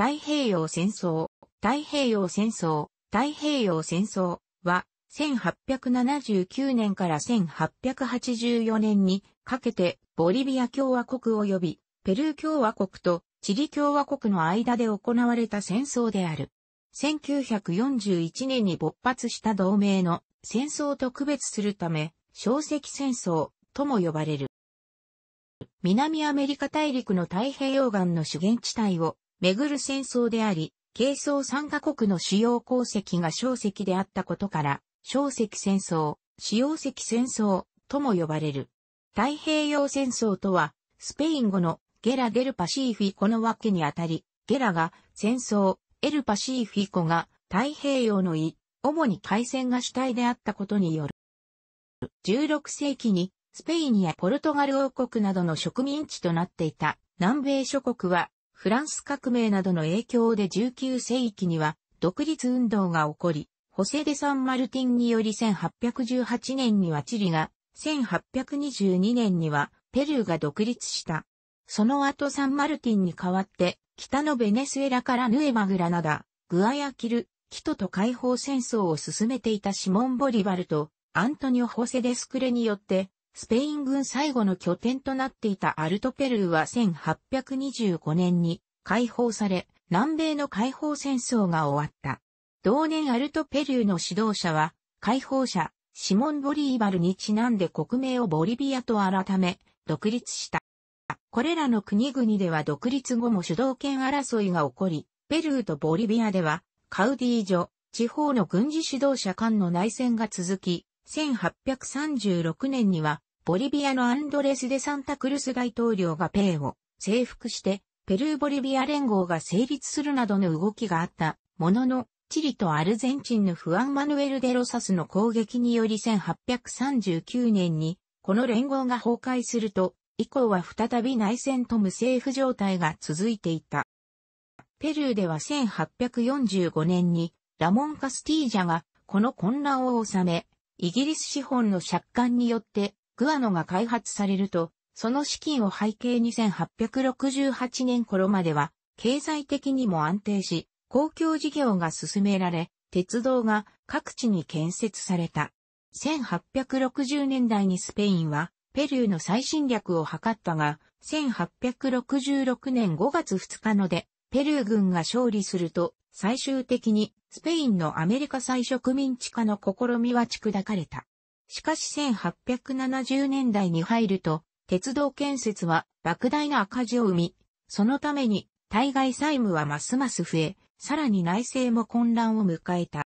太平洋戦争、太平洋戦争、太平洋戦争は、1879年から1884年にかけてボリビア共和国及びペルー共和国とチリ共和国の間で行われた戦争である。1941年に勃発した同盟の戦争と区別するため、小石戦争とも呼ばれる。南アメリカ大陸の太平洋岸の主源地帯を巡る戦争であり、軽装参カ国の主要功績が小石であったことから、小石戦争、使用石戦争とも呼ばれる。太平洋戦争とは、スペイン語のゲラデルパシーフィコの訳にあたり、ゲラが戦争、エルパシーフィコが太平洋の意、主に海戦が主体であったことによる。16世紀にスペインやポルトガル王国などの植民地となっていた南米諸国はフランス革命などの影響で19世紀には独立運動が起こり、ホセ・デ・サン・マルティンにより1818年にはチリが、1822年にはペルーが独立した。その後サン・マルティンに代わって、北のベネスエラからヌエマグラナダ、グアヤキル、キトと解放戦争を進めていたシモン・ボリバルとアントニオ・ホセ・デスクレによってスペイン軍最後の拠点となっていたアルトペルーは1825年に解放され、南米の解放戦争が終わった。同年アルトペルーの指導者は、解放者、シモン・ボリーバルにちなんで国名をボリビアと改め、独立した。これらの国々では独立後も主導権争いが起こり、ペルーとボリビアでは、カウディージョ、地方の軍事指導者間の内戦が続き、1836年にはボリビアのアンドレス・デ・サンタクルス大統領がペイを征服して、ペルー・ボリビア連合が成立するなどの動きがあった、ものの、チリとアルゼンチンのフアン・マヌエル・デ・ロサスの攻撃により1839年に、この連合が崩壊すると、以降は再び内戦と無政府状態が続いていた。ペルーでは1845年に、ラモン・カスティージャが、この混乱を収め、イギリス資本の借款によって、グアノが開発されると、その資金を背景1 8 6 8年頃までは、経済的にも安定し、公共事業が進められ、鉄道が各地に建設された。1860年代にスペインは、ペルーの再侵略を図ったが、1866年5月2日ので、ペルー軍が勝利すると、最終的にスペインのアメリカ再植民地化の試みは地だかれた。しかし1870年代に入ると、鉄道建設は莫大な赤字を生み、そのために対外債務はますます増え、さらに内政も混乱を迎えた。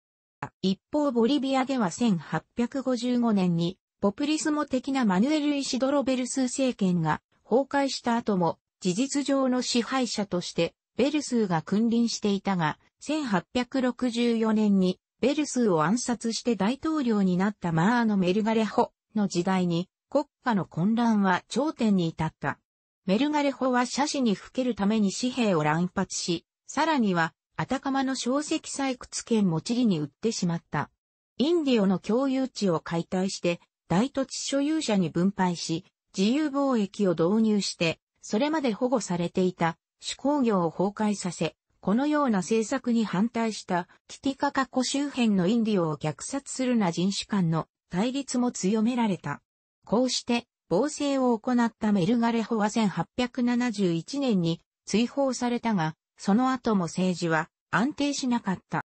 一方ボリビアでは1855年にポプリスモ的なマヌエル・イシドロ・ベルス政権が崩壊した後も事実上の支配者としてベルスーが君臨していたが、1864年にベルスーを暗殺して大統領になったマーのメルガレホの時代に国家の混乱は頂点に至った。メルガレホは斜視にふけるために紙幣を乱発し、さらには、アタカマの小石採掘権もチリに売ってしまった。インディオの共有地を解体して、大土地所有者に分配し、自由貿易を導入して、それまで保護されていた手工業を崩壊させ、このような政策に反対したキティカカ湖周辺のインディオを虐殺するな人種間の対立も強められた。こうして、暴政を行ったメルガレホは1871年に追放されたが、その後も政治は安定しなかった。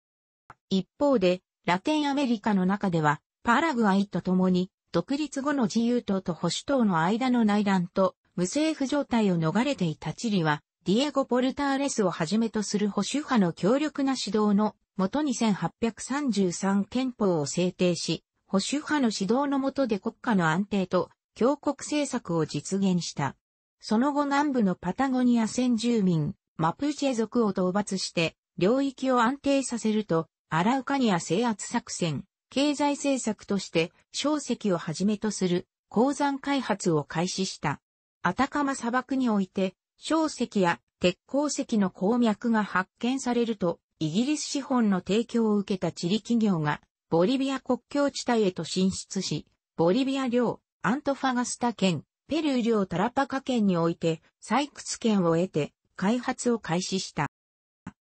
一方で、ラテンアメリカの中では、パラグアイと共に、独立後の自由党と保守党の間の内乱と、無政府状態を逃れていたチリは、ディエゴ・ポルターレスをはじめとする保守派の強力な指導の元2 8 3 3憲法を制定し、保守派の指導のもとで国家の安定と強国政策を実現した。その後南部のパタゴニア先住民、マプチェ族を討伐して、領域を安定させると、アラウカニア制圧作戦、経済政策として、小石をはじめとする鉱山開発を開始した。アタカマ砂漠において、小石や鉄鉱石の鉱脈が発見されると、イギリス資本の提供を受けた地理企業が、ボリビア国境地帯へと進出し、ボリビア領、アントファガスタ県、ペルー領タラパカ県において、採掘権を得て、開発を開始した。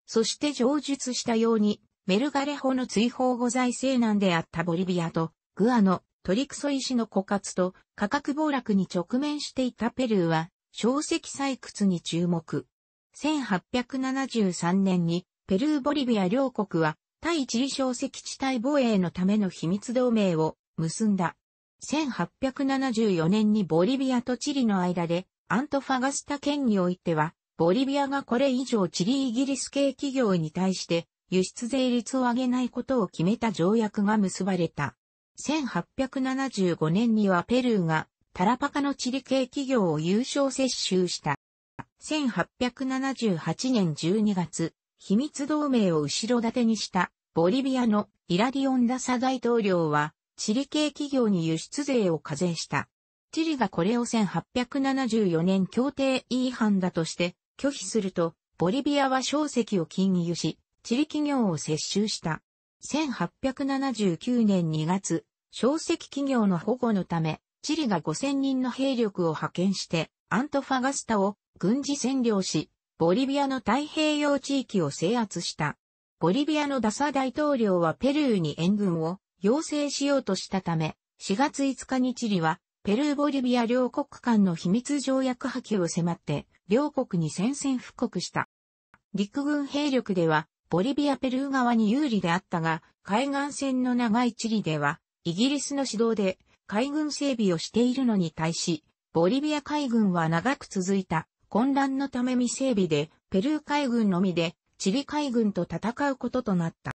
そして上述したように、メルガレホの追放後財政難であったボリビアと、グアのトリクソイ氏の枯渇と価格暴落に直面していたペルーは、小石採掘に注目。1873年にペルー・ボリビア両国は対地リ小石地帯防衛のための秘密同盟を結んだ。1874年にボリビアとチリの間でアントファガスタ県においては、ボリビアがこれ以上チリイギリス系企業に対して輸出税率を上げないことを決めた条約が結ばれた。1875年にはペルーがタラパカの地理系企業を優勝接収した。1878年12月、秘密同盟を後ろ盾にしたボリビアのイラディオン・ダサ大統領は、チリ系企業に輸出税を課税した。チリがこれを1874年協定違反だとして拒否すると、ボリビアは小石を禁輸し、チリ企業を接収した。1879年2月、小石企業の保護のため、チリが5000人の兵力を派遣して、アントファガスタを軍事占領し、ボリビアの太平洋地域を制圧した。ボリビアのダサ大統領はペルーに援軍を要請しようとしたため、4月5日にチリは、ペルー・ボリビア両国間の秘密条約破棄を迫って、両国に宣戦布告した。陸軍兵力では、ボリビア・ペルー側に有利であったが、海岸線の長いチリでは、イギリスの指導で、海軍整備をしているのに対し、ボリビア海軍は長く続いた混乱のため未整備で、ペルー海軍のみで、チリ海軍と戦うこととなった。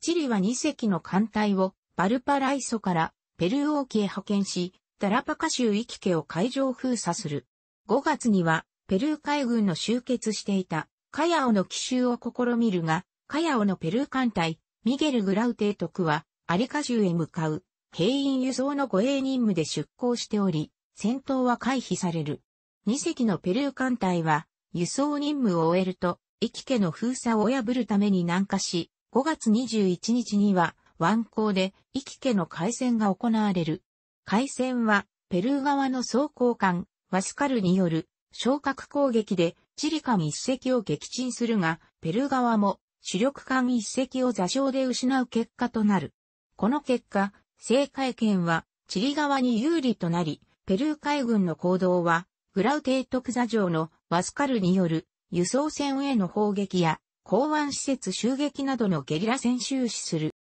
チリは2隻の艦隊をバルパライソからペルー沖へ派遣し、ダラパカ州イキケを海上封鎖する。5月には、ペルー海軍の集結していた、カヤオの奇襲を試みるが、カヤオのペルー艦隊、ミゲル・グラウテイトクは、アリカ州へ向かう兵員輸送の護衛任務で出港しており、戦闘は回避される。2隻のペルー艦隊は、輸送任務を終えると、駅家の封鎖を破るために南下し、5月21日には、湾港で、駅家の海戦が行われる。海戦は、ペルー側の装甲艦、ワスカルによる、昇格攻撃で、チリ艦1隻を撃沈するが、ペルー側も、主力艦1隻を座礁で失う結果となる。この結果、制海権はチリ側に有利となり、ペルー海軍の行動は、グラウテトクザ城のワスカルによる輸送船への砲撃や港湾施設襲撃などのゲリラ戦終始する。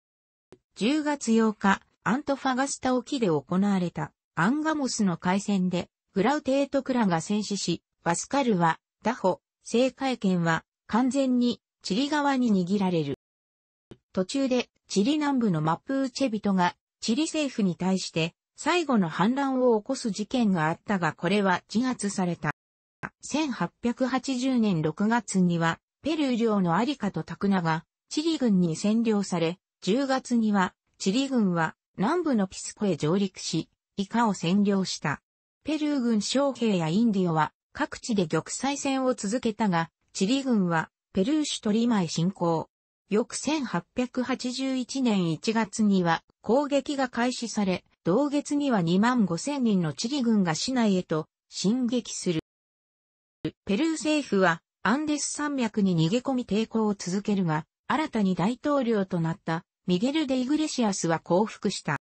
10月8日、アントファガスタ沖で行われたアンガモスの海戦で、グラウテトクラが戦死し、バスカルは、ダホ、政界権は完全にチリ側に握られる。途中でチリ南部のマプーチェビトがチリ政府に対して最後の反乱を起こす事件があったがこれは自圧された。1880年6月にはペルー領のアリカとタクナがチリ軍に占領され、10月にはチリ軍は南部のピスコへ上陸し、イカを占領した。ペルー軍将兵やインディオは各地で玉砕戦を続けたが、チリ軍はペルー首都リマへ侵攻。翌1881年1月には攻撃が開始され、同月には2万5千人のチリ軍が市内へと進撃する。ペルー政府はアンデス山脈に逃げ込み抵抗を続けるが、新たに大統領となったミゲル・デ・イグレシアスは降伏した。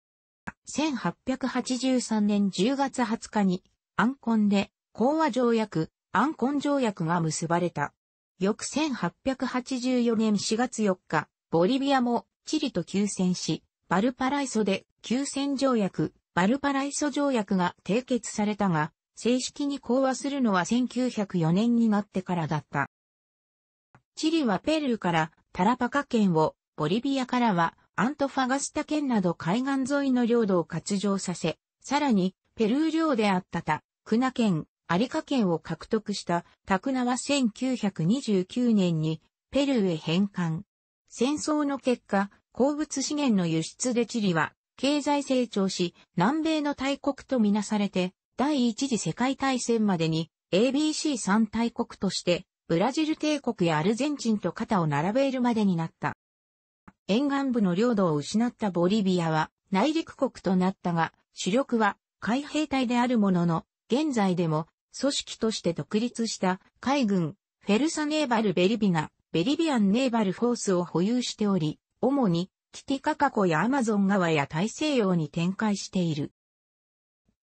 1883年10月20日にアンコンで講和条約、アンコン条約が結ばれた。翌1884年4月4日、ボリビアもチリと休戦し、バルパライソで休戦条約、バルパライソ条約が締結されたが、正式に講和するのは1904年になってからだった。チリはペルーからタラパカ県を、ボリビアからはアントファガスタ県など海岸沿いの領土を割譲させ、さらにペルー領であったタ、クナ県、有賀県を獲得したタクナは1929年にペルーへ返還。戦争の結果、鉱物資源の輸出でチリは経済成長し、南米の大国とみなされて、第一次世界大戦までに ABC3 大国として、ブラジル帝国やアルゼンチンと肩を並べるまでになった。沿岸部の領土を失ったボリビアは内陸国となったが、主力は海兵隊であるものの、現在でも組織として独立した海軍、フェルサネーバル・ベリビナ、ベリビアン・ネーバル・フォースを保有しており、主に、キティカカ湖やアマゾン川や大西洋に展開している。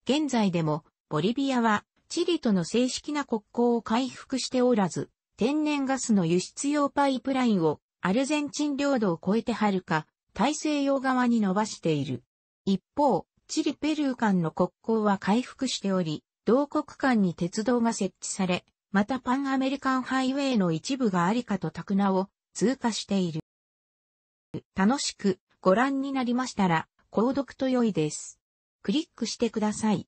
現在でも、ボリビアは、チリとの正式な国交を回復しておらず、天然ガスの輸出用パイプラインをアルゼンチン領土を越えてはるか、大西洋側に伸ばしている。一方、チリ・ペルー間の国交は回復しており、同国間に鉄道が設置され、またパンアメリカンハイウェイの一部がありかとタクナを通過している。楽しくご覧になりましたら、購読と良いです。クリックしてください。